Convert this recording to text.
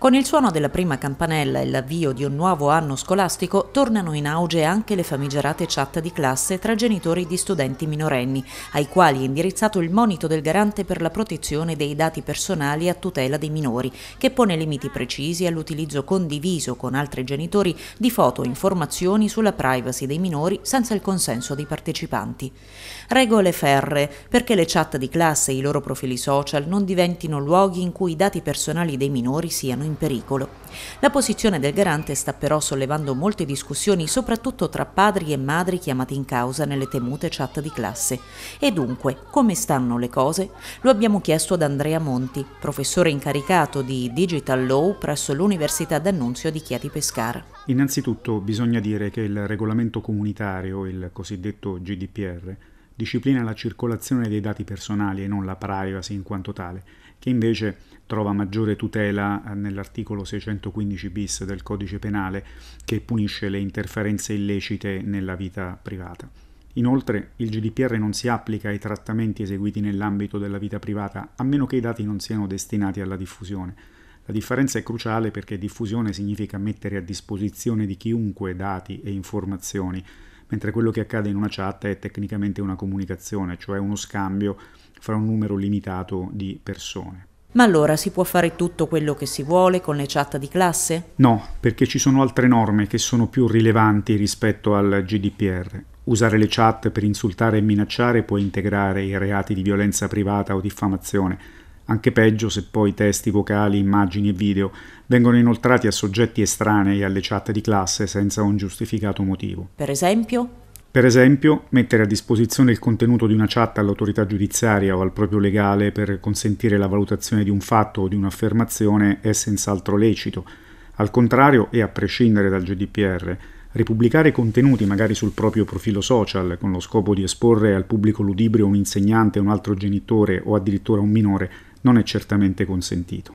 Con il suono della prima campanella e l'avvio di un nuovo anno scolastico tornano in auge anche le famigerate chat di classe tra genitori di studenti minorenni, ai quali è indirizzato il monito del garante per la protezione dei dati personali a tutela dei minori, che pone limiti precisi all'utilizzo condiviso con altri genitori di foto e informazioni sulla privacy dei minori senza il consenso dei partecipanti. Regole ferre perché le chat di classe e i loro profili social non diventino luoghi in cui i dati personali dei minori siano in pericolo. La posizione del garante sta però sollevando molte discussioni, soprattutto tra padri e madri chiamati in causa nelle temute chat di classe. E dunque, come stanno le cose? Lo abbiamo chiesto ad Andrea Monti, professore incaricato di Digital Law presso l'Università d'Annunzio di Chieti Pescara. Innanzitutto bisogna dire che il regolamento comunitario, il cosiddetto GDPR, disciplina la circolazione dei dati personali e non la privacy in quanto tale che invece trova maggiore tutela eh, nell'articolo 615 bis del codice penale che punisce le interferenze illecite nella vita privata. Inoltre il GDPR non si applica ai trattamenti eseguiti nell'ambito della vita privata a meno che i dati non siano destinati alla diffusione. La differenza è cruciale perché diffusione significa mettere a disposizione di chiunque dati e informazioni, mentre quello che accade in una chat è tecnicamente una comunicazione, cioè uno scambio fra un numero limitato di persone. Ma allora si può fare tutto quello che si vuole con le chat di classe? No, perché ci sono altre norme che sono più rilevanti rispetto al GDPR. Usare le chat per insultare e minacciare può integrare i reati di violenza privata o diffamazione, anche peggio se poi testi vocali, immagini e video vengono inoltrati a soggetti estranei alle chat di classe senza un giustificato motivo. Per esempio? Per esempio, mettere a disposizione il contenuto di una chat all'autorità giudiziaria o al proprio legale per consentire la valutazione di un fatto o di un'affermazione è senz'altro lecito. Al contrario e a prescindere dal GDPR, ripubblicare contenuti magari sul proprio profilo social con lo scopo di esporre al pubblico ludibrio un insegnante, un altro genitore o addirittura un minore non è certamente consentito.